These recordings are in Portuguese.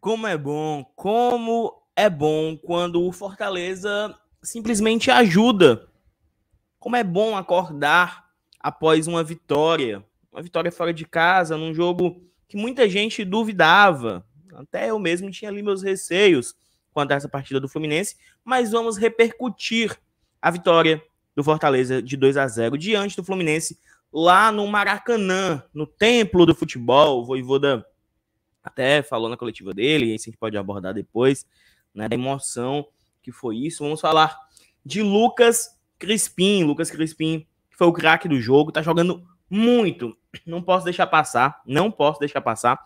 Como é bom, como é bom quando o Fortaleza simplesmente ajuda. Como é bom acordar após uma vitória, uma vitória fora de casa, num jogo que muita gente duvidava. Até eu mesmo tinha ali meus receios quanto a essa partida do Fluminense, mas vamos repercutir a vitória do Fortaleza de 2 a 0 diante do Fluminense lá no Maracanã, no templo do futebol. O Voivoda até falou na coletiva dele, isso a gente pode abordar depois, né, da emoção que foi isso. Vamos falar de Lucas Crispim. Lucas Crispim foi o craque do jogo, tá jogando muito. Não posso deixar passar, não posso deixar passar.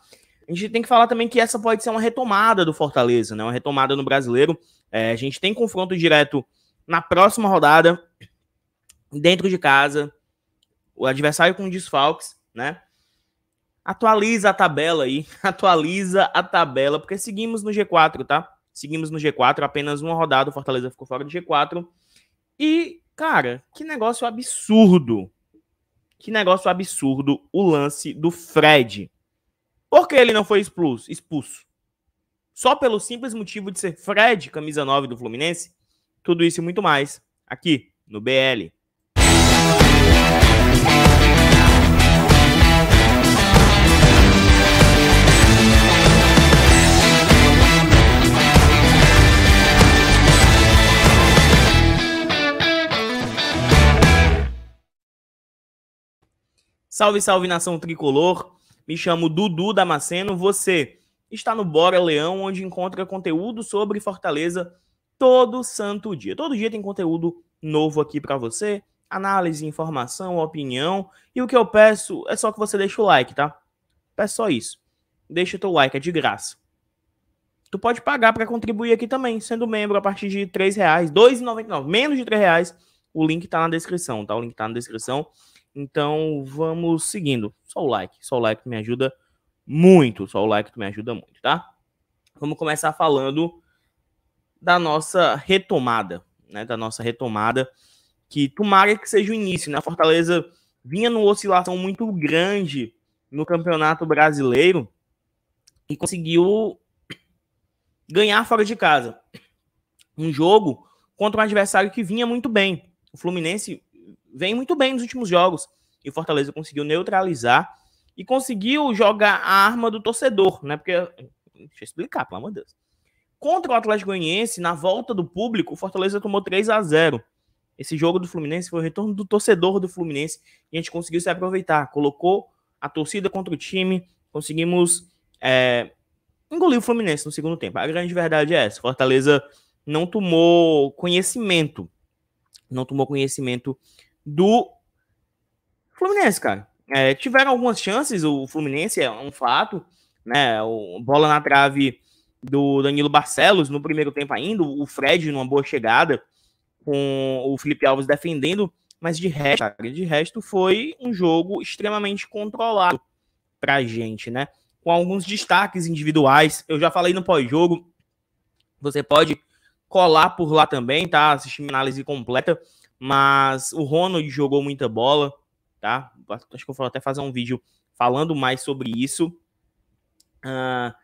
A gente tem que falar também que essa pode ser uma retomada do Fortaleza, né? Uma retomada no brasileiro. É, a gente tem confronto direto na próxima rodada, dentro de casa, o adversário com desfalques, né? Atualiza a tabela aí, atualiza a tabela, porque seguimos no G4, tá? Seguimos no G4, apenas uma rodada, o Fortaleza ficou fora do G4. E, cara, que negócio absurdo. Que negócio absurdo o lance do Fred. Por que ele não foi expulso? expulso? Só pelo simples motivo de ser Fred, camisa 9 do Fluminense? Tudo isso e muito mais aqui no BL. Salve, salve nação tricolor. Me chamo Dudu Damasceno. Você está no Bora Leão, onde encontra conteúdo sobre Fortaleza todo santo dia. Todo dia tem conteúdo novo aqui para você, análise, informação, opinião. E o que eu peço é só que você deixe o like, tá? Peço só isso. Deixa teu like, é de graça. Tu pode pagar para contribuir aqui também, sendo membro a partir de R$ 3,00, menos de R$3,00. O link tá na descrição, tá? O link tá na descrição. Então vamos seguindo. Só o like, só o like me ajuda muito, só o like me ajuda muito, tá? Vamos começar falando da nossa retomada, né? Da nossa retomada que tomara que seja o início, né? A Fortaleza vinha numa oscilação muito grande no Campeonato Brasileiro e conseguiu ganhar fora de casa. Um jogo contra um adversário que vinha muito bem. O Fluminense vem muito bem nos últimos jogos. E o Fortaleza conseguiu neutralizar e conseguiu jogar a arma do torcedor, né? Porque. Deixa eu explicar, pelo amor de Deus. Contra o Atlético Goianiense, na volta do público, o Fortaleza tomou 3 a 0 Esse jogo do Fluminense foi o retorno do torcedor do Fluminense e a gente conseguiu se aproveitar. Colocou a torcida contra o time, conseguimos é, engolir o Fluminense no segundo tempo. A grande verdade é essa: Fortaleza não tomou conhecimento, não tomou conhecimento do Fluminense, cara. É, tiveram algumas chances, o Fluminense é um fato, né? O, bola na trave do Danilo Barcelos no primeiro tempo ainda, o Fred numa boa chegada, com o Felipe Alves defendendo, mas de resto, cara, de resto foi um jogo extremamente controlado pra gente, né? Com alguns destaques individuais, eu já falei no pós-jogo, você pode colar por lá também, tá? Assistir análise completa mas o Ronald jogou muita bola, tá? Acho que eu vou até fazer um vídeo falando mais sobre isso. Uh,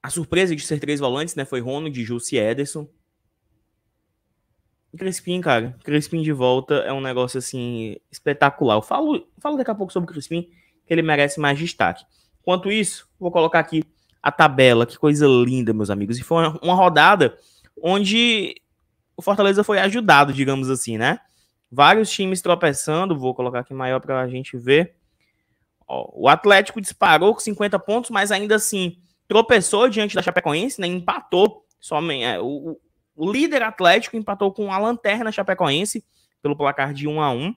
a surpresa de ser três volantes, né? Foi Ronald, Jussi e Ederson. E Crespim, cara. Crespim de volta é um negócio, assim, espetacular. Eu falo, falo daqui a pouco sobre o Crespim, que ele merece mais destaque. Enquanto isso, vou colocar aqui a tabela. Que coisa linda, meus amigos. E foi uma rodada onde o Fortaleza foi ajudado, digamos assim, né? Vários times tropeçando, vou colocar aqui maior para a gente ver. Ó, o Atlético disparou com 50 pontos, mas ainda assim tropeçou diante da Chapecoense, né? Empatou. Somente, é, o, o, líder Atlético empatou com a lanterna Chapecoense pelo placar de 1 a 1.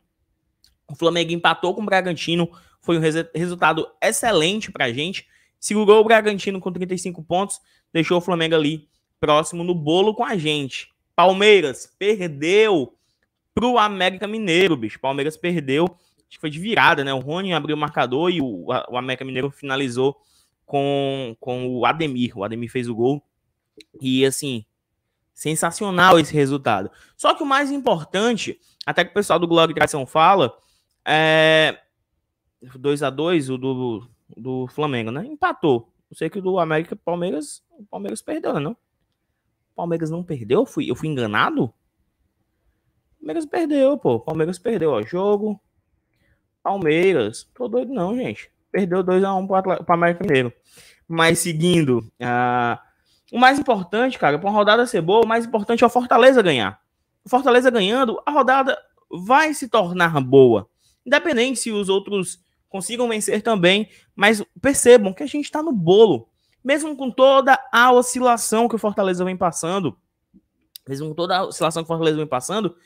O Flamengo empatou com o Bragantino, foi um res resultado excelente para a gente. Segurou o Bragantino com 35 pontos, deixou o Flamengo ali próximo no bolo com a gente. Palmeiras perdeu pro América Mineiro, bicho. Palmeiras perdeu, acho que foi de virada, né? O Rony abriu o marcador e o, o América Mineiro finalizou com, com o Ademir. O Ademir fez o gol. E assim, sensacional esse resultado. Só que o mais importante, até que o pessoal do Glória e fala, é 2 a 2 o do, do Flamengo, né? Empatou. Não sei que o do América Palmeiras, o Palmeiras perdeu, né? Não? Palmeiras não perdeu? Eu fui, eu fui enganado? Palmeiras perdeu, pô. Palmeiras perdeu, ó. Jogo. Palmeiras. Tô doido, não, gente. Perdeu 2x1 um para o América Mineiro. Mas seguindo. Uh, o mais importante, cara, para uma rodada ser boa, o mais importante é o Fortaleza ganhar. O Fortaleza ganhando, a rodada vai se tornar boa. Independente se os outros consigam vencer também. Mas percebam que a gente está no bolo mesmo com toda a oscilação que o Fortaleza vem passando, mesmo com toda a oscilação que o Fortaleza vem passando,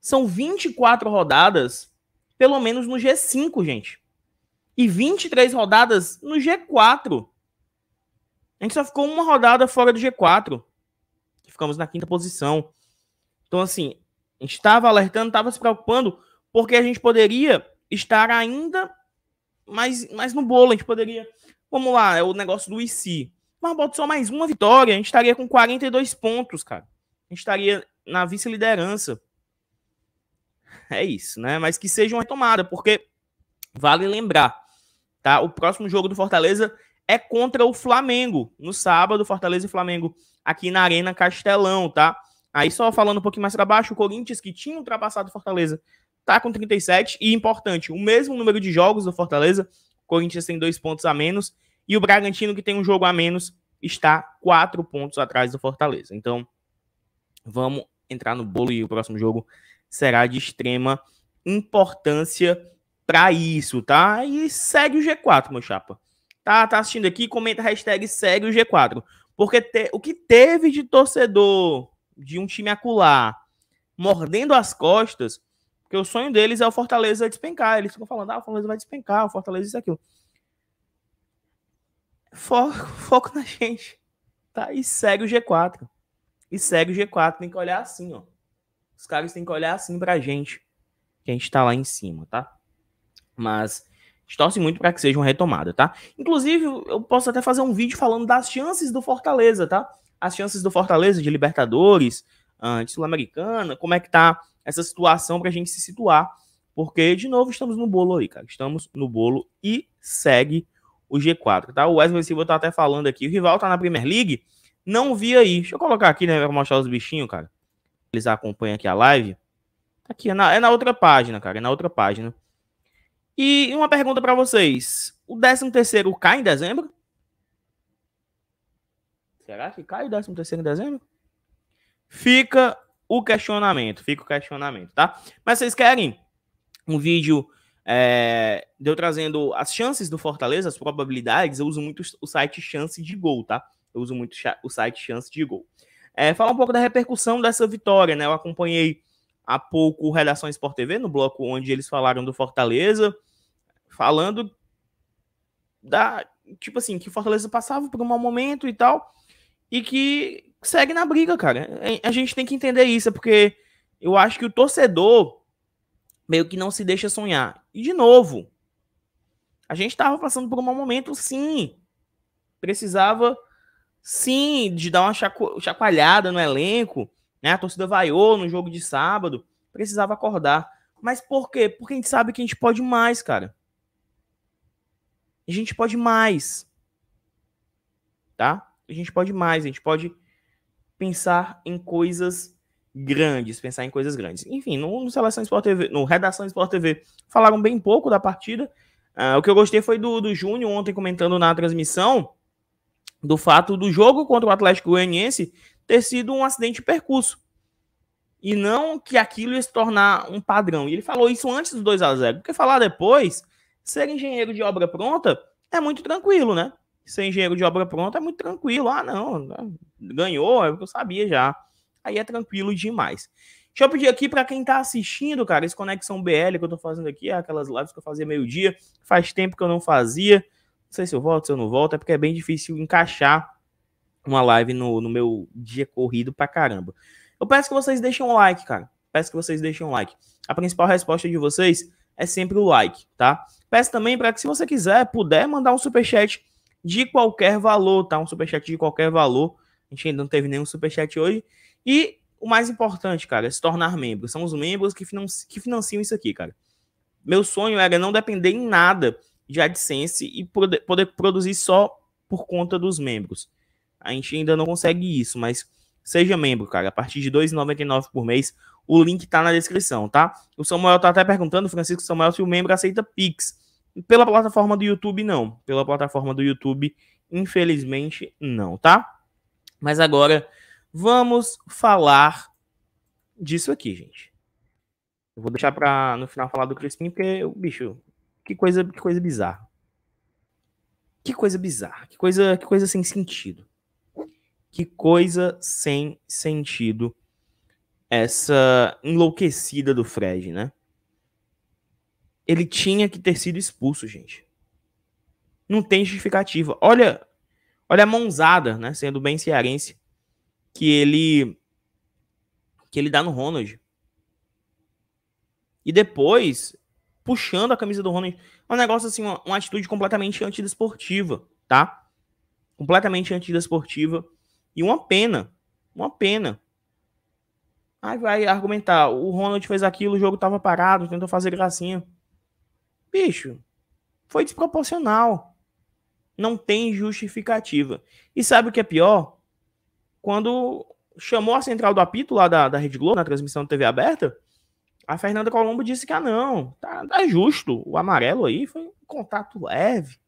são 24 rodadas, pelo menos no G5, gente. E 23 rodadas no G4. A gente só ficou uma rodada fora do G4. Ficamos na quinta posição. Então, assim, a gente estava alertando, estava se preocupando, porque a gente poderia estar ainda mais, mais no bolo. A gente poderia Vamos lá, é o negócio do IC. Mas bota só mais uma vitória, a gente estaria com 42 pontos, cara. A gente estaria na vice-liderança. É isso, né? Mas que seja uma retomada, porque vale lembrar, tá? O próximo jogo do Fortaleza é contra o Flamengo. No sábado, Fortaleza e Flamengo aqui na Arena Castelão, tá? Aí só falando um pouquinho mais para baixo, o Corinthians, que tinha ultrapassado o Fortaleza, tá com 37. E importante, o mesmo número de jogos do Fortaleza Corinthians tem dois pontos a menos. E o Bragantino, que tem um jogo a menos, está quatro pontos atrás do Fortaleza. Então, vamos entrar no bolo e o próximo jogo será de extrema importância para isso, tá? E segue o G4, meu chapa. Tá, tá assistindo aqui, comenta hashtag segue o G4. Porque te, o que teve de torcedor de um time acular mordendo as costas porque o sonho deles é o Fortaleza despencar. Eles ficam falando, ah, o Fortaleza vai despencar, o Fortaleza isso aquilo. Foco, foco na gente. Tá? E segue o G4. E segue o G4. Tem que olhar assim, ó. Os caras têm que olhar assim pra gente. Que a gente tá lá em cima, tá? Mas torce muito para que seja uma retomada, tá? Inclusive, eu posso até fazer um vídeo falando das chances do Fortaleza, tá? As chances do Fortaleza de Libertadores, ah, de Sul-Americana, como é que tá essa situação para a gente se situar, porque, de novo, estamos no bolo aí, cara. Estamos no bolo e segue o G4, tá? O Wesley Silva tá até falando aqui, o rival tá na Premier League, não vi aí. Deixa eu colocar aqui, né, pra mostrar os bichinhos, cara. Eles acompanham aqui a live. Tá aqui, é na, é na outra página, cara, é na outra página. E uma pergunta para vocês. O 13º cai em dezembro? Será que cai o 13º em dezembro? Fica o questionamento, fica o questionamento, tá? Mas vocês querem um vídeo é, de eu trazendo as chances do Fortaleza, as probabilidades, eu uso muito o site chance de gol, tá? Eu uso muito o site chance de gol. É, falar um pouco da repercussão dessa vitória, né? Eu acompanhei há pouco o Redação Sport TV, no bloco onde eles falaram do Fortaleza, falando da. Tipo assim, que o Fortaleza passava por um mau momento e tal, e que segue na briga, cara. É, é, a gente tem que entender isso, é porque eu acho que o torcedor meio que não se deixa sonhar. E de novo, a gente estava passando por um mau momento, sim. Precisava, sim, de dar uma chacoalhada no elenco. Né? A torcida vaiou no jogo de sábado. Precisava acordar. Mas por quê? Porque a gente sabe que a gente pode mais, cara. A gente pode mais. Tá? A gente pode mais. A gente pode pensar em coisas grandes, pensar em coisas grandes. Enfim, no, no Seleção Sport TV, no Redação Sport TV, falaram bem pouco da partida. Uh, o que eu gostei foi do, do Júnior ontem comentando na transmissão do fato do jogo contra o Atlético Goianiense ter sido um acidente de percurso. E não que aquilo ia se tornar um padrão. E ele falou isso antes do 2 a 0 Porque falar depois, ser engenheiro de obra pronta é muito tranquilo, né? ser engenheiro de obra pronta é muito tranquilo. Ah, não, né? ganhou, é o que eu sabia já. Aí é tranquilo demais. Deixa eu pedir aqui para quem está assistindo, cara, esse Conexão BL que eu estou fazendo aqui, aquelas lives que eu fazia meio-dia, faz tempo que eu não fazia. Não sei se eu volto, se eu não volto, é porque é bem difícil encaixar uma live no, no meu dia corrido pra caramba. Eu peço que vocês deixem um like, cara. Peço que vocês deixem um like. A principal resposta de vocês é sempre o like, tá? Peço também para que, se você quiser, puder mandar um super chat de qualquer valor, tá? Um superchat de qualquer valor. A gente ainda não teve nenhum superchat hoje. E o mais importante, cara, é se tornar membro. São os membros que, financi que financiam isso aqui, cara. Meu sonho era não depender em nada de AdSense e poder produzir só por conta dos membros. A gente ainda não consegue isso, mas seja membro, cara. A partir de R$ 2,99 por mês, o link tá na descrição, tá? O Samuel tá até perguntando, Francisco Samuel, se o membro aceita Pix. Pela plataforma do YouTube, não. Pela plataforma do YouTube, infelizmente, não, tá? Mas agora vamos falar disso aqui, gente. Eu vou deixar para no final falar do Crispim, porque, bicho, que coisa, que coisa bizarra. Que coisa bizarra, que coisa, que coisa sem sentido. Que coisa sem sentido essa enlouquecida do Fred, né? Ele tinha que ter sido expulso, gente. Não tem justificativa. Olha, olha a mãozada, né, sendo bem cearense, que ele que ele dá no Ronald. E depois puxando a camisa do Ronald, é um negócio assim, uma, uma atitude completamente antidesportiva, tá? Completamente antidesportiva e uma pena, uma pena. Aí vai argumentar, o Ronald fez aquilo, o jogo tava parado, tentou fazer gracinha bicho, foi desproporcional. Não tem justificativa. E sabe o que é pior? Quando chamou a central do apito lá da, da Rede Globo, na transmissão da TV aberta, a Fernanda Colombo disse que, ah, não, tá, tá justo. O amarelo aí foi um contato leve.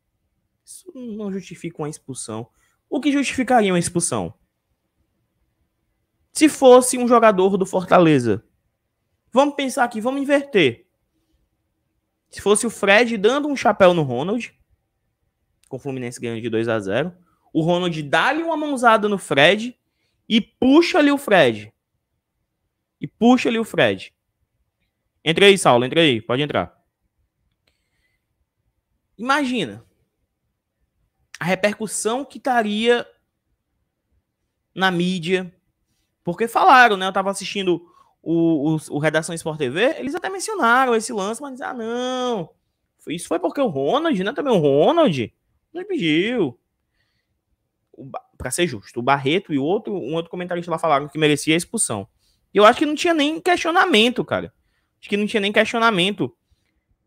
Isso não justifica uma expulsão. O que justificaria uma expulsão? Se fosse um jogador do Fortaleza. Vamos pensar aqui, vamos inverter. Se fosse o Fred dando um chapéu no Ronald, com o Fluminense ganhando de 2 a 0 o Ronald dá-lhe uma mãozada no Fred e puxa ali o Fred. E puxa ali o Fred. Entra aí, Saulo, entra aí, pode entrar. Imagina a repercussão que estaria na mídia, porque falaram, né? Eu tava assistindo o, o, o Redação Sport TV, eles até mencionaram esse lance, mas ah, não. Isso foi porque o Ronald, né? Também o Ronald não pediu. Para ser justo, o Barreto e outro, um outro comentarista lá falaram que merecia a expulsão. E eu acho que não tinha nem questionamento, cara. Acho que não tinha nem questionamento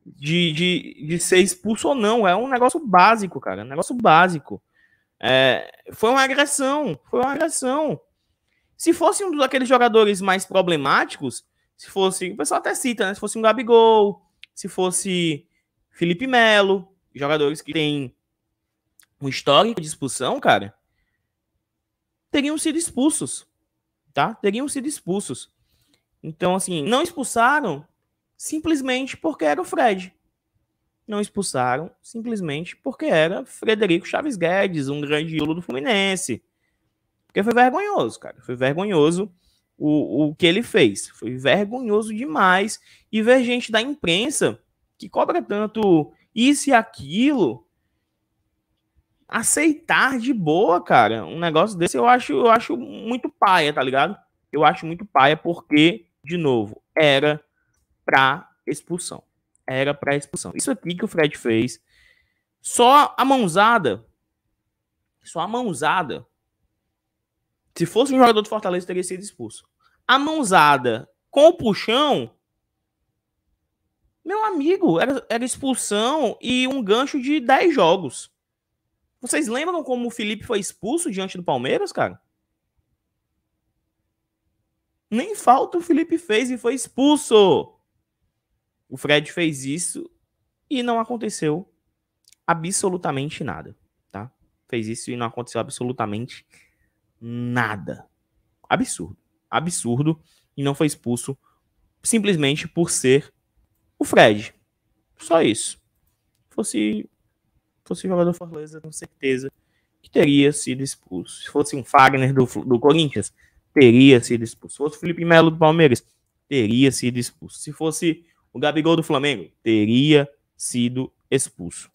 de, de, de ser expulso ou não. É um negócio básico, cara. É um negócio básico. É, foi uma agressão. Foi uma agressão. Se fosse um daqueles jogadores mais problemáticos, se fosse, o pessoal até cita, né? Se fosse um Gabigol, se fosse Felipe Melo, jogadores que têm um histórico de expulsão, cara, teriam sido expulsos, tá? Teriam sido expulsos. Então, assim, não expulsaram simplesmente porque era o Fred. Não expulsaram simplesmente porque era Frederico Chaves Guedes, um grande ídolo do Fluminense. Porque foi vergonhoso, cara. Foi vergonhoso o, o que ele fez. Foi vergonhoso demais. E ver gente da imprensa que cobra tanto isso e aquilo aceitar de boa, cara. Um negócio desse eu acho, eu acho muito paia, tá ligado? Eu acho muito paia porque, de novo, era pra expulsão. Era pra expulsão. Isso aqui que o Fred fez, só a mãozada, só a mãozada se fosse um jogador do Fortaleza, teria sido expulso. A mãozada com o puxão, meu amigo, era, era expulsão e um gancho de 10 jogos. Vocês lembram como o Felipe foi expulso diante do Palmeiras, cara? Nem falta o Felipe fez e foi expulso. O Fred fez isso e não aconteceu absolutamente nada, tá? Fez isso e não aconteceu absolutamente nada nada. Absurdo. Absurdo. E não foi expulso simplesmente por ser o Fred. Só isso. Fosse, fosse jogador Fortaleza, com certeza que teria sido expulso. Se fosse um Fagner do, do Corinthians, teria sido expulso. Se fosse o Felipe Melo do Palmeiras, teria sido expulso. Se fosse o Gabigol do Flamengo, teria sido expulso.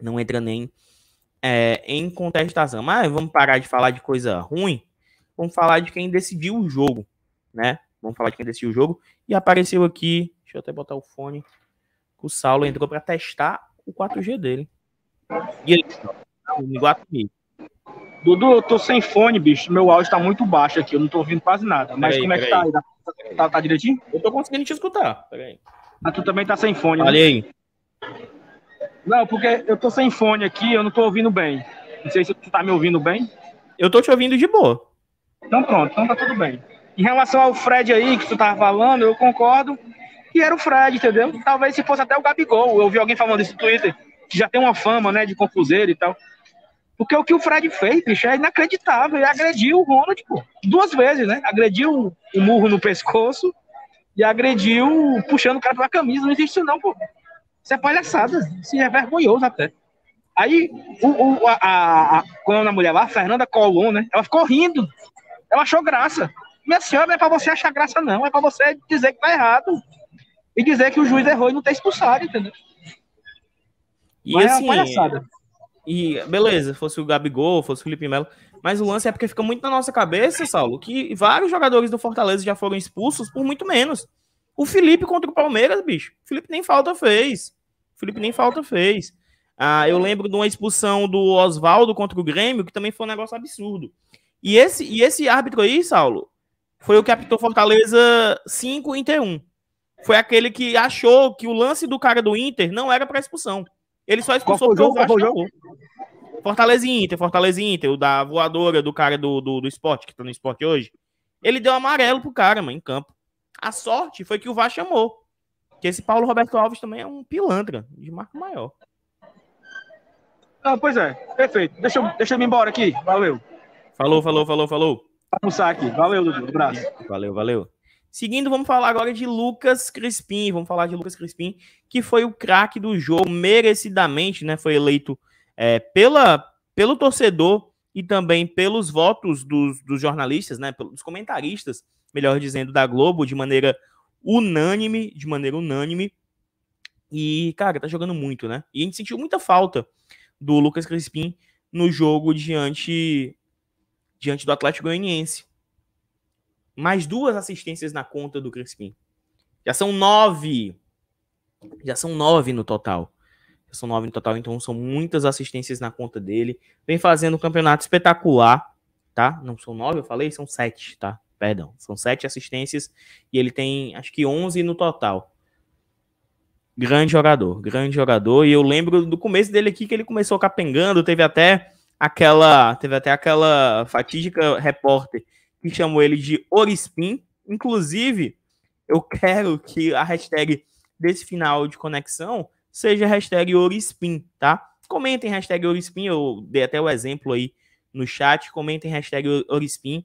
Não entra nem é, em contestação. Mas vamos parar de falar de coisa ruim, vamos falar de quem decidiu o jogo, né? Vamos falar de quem decidiu o jogo. E apareceu aqui, deixa eu até botar o fone, o Saulo entrou para testar o 4G dele. E aí, Iguatemi. Dudu, eu tô sem fone, bicho. Meu áudio tá muito baixo aqui, eu não tô ouvindo quase nada. Mas peraí, como é que tá aí? Tá, tá, direitinho? Eu tô conseguindo te escutar. Peraí. Mas tu também tá sem fone. Né? Olha né? aí. Não, porque eu tô sem fone aqui, eu não tô ouvindo bem. Não sei se tu tá me ouvindo bem. Eu tô te ouvindo de boa. Então pronto, então tá tudo bem. Em relação ao Fred aí, que tu tava falando, eu concordo. E era o Fred, entendeu? Talvez se fosse até o Gabigol. Eu vi alguém falando isso no Twitter, que já tem uma fama, né, de confuseiro e tal. Porque o que o Fred fez, bicho, é inacreditável. Ele agrediu o Ronald, pô, duas vezes, né? Agrediu o murro no pescoço e agrediu puxando o cara pela camisa. Não existe isso não, pô. Isso é palhaçada, isso é vergonhoso até. Aí, o, o, a, a, a, quando a mulher lá, a Fernanda Colom, né? Ela ficou rindo. Ela achou graça. Minha senhora, não é pra você achar graça, não. É pra você dizer que tá errado. E dizer que o juiz errou e não ter expulsado, entendeu? E assim, é uma assim, palhaçada. E beleza, fosse o Gabigol, fosse o Felipe Melo. Mas o lance é porque fica muito na nossa cabeça, Saulo, que vários jogadores do Fortaleza já foram expulsos por muito menos. O Felipe contra o Palmeiras, bicho. O Felipe nem falta fez. O Felipe nem falta fez. Ah, eu lembro de uma expulsão do Oswaldo contra o Grêmio, que também foi um negócio absurdo. E esse, e esse árbitro aí, Saulo, foi o que apitou Fortaleza 5 Inter 1. Foi aquele que achou que o lance do cara do Inter não era para expulsão. Ele só expulsou o Vasco jogo? Fortaleza e Inter, Fortaleza e Inter, o da voadora do cara do, do, do esporte, que tá no esporte hoje. Ele deu amarelo pro cara, mano, em campo. A sorte foi que o VAR chamou. Que esse Paulo Roberto Alves também é um pilantra de marco maior. Ah, pois é, perfeito. Deixa eu, deixa eu ir embora aqui. Valeu. Falou, falou, falou, falou. Almoçar aqui. Valeu, Dudu. Um abraço. Valeu, valeu. Seguindo, vamos falar agora de Lucas Crispim. Vamos falar de Lucas Crispim, que foi o craque do jogo, merecidamente, né? Foi eleito é, pela, pelo torcedor e também pelos votos dos, dos jornalistas, né? Pelos comentaristas melhor dizendo, da Globo, de maneira unânime, de maneira unânime. E, cara, tá jogando muito, né? E a gente sentiu muita falta do Lucas Crispim no jogo diante diante do Atlético Goianiense. Mais duas assistências na conta do Crispim. Já são nove. Já são nove no total. Já são nove no total, então são muitas assistências na conta dele. Vem fazendo um campeonato espetacular, tá? Não são nove, eu falei, são sete, tá? perdão, são sete assistências e ele tem acho que 11 no total. Grande jogador, grande jogador. E eu lembro do começo dele aqui que ele começou capengando, teve até aquela, teve até aquela fatídica repórter que chamou ele de Orispin. Inclusive, eu quero que a hashtag desse final de conexão seja hashtag Orispin, tá? Comentem hashtag Orispin, eu dei até o exemplo aí no chat, comentem hashtag Orispin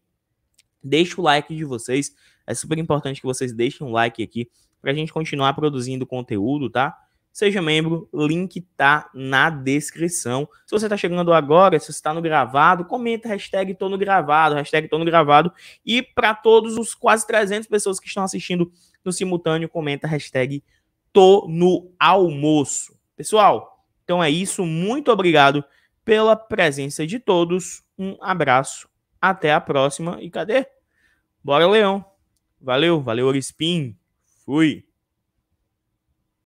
Deixe o like de vocês. É super importante que vocês deixem um like aqui para a gente continuar produzindo conteúdo, tá? Seja membro, link tá na descrição. Se você está chegando agora, se você está no gravado, comenta hashtag tô no gravado, hashtag tô no gravado. E para todos os quase 300 pessoas que estão assistindo no simultâneo, comenta hashtag tô no almoço. Pessoal, então é isso. Muito obrigado pela presença de todos. Um abraço. Até a próxima. E cadê? Bora, Leão. Valeu, valeu, Orispim. Fui.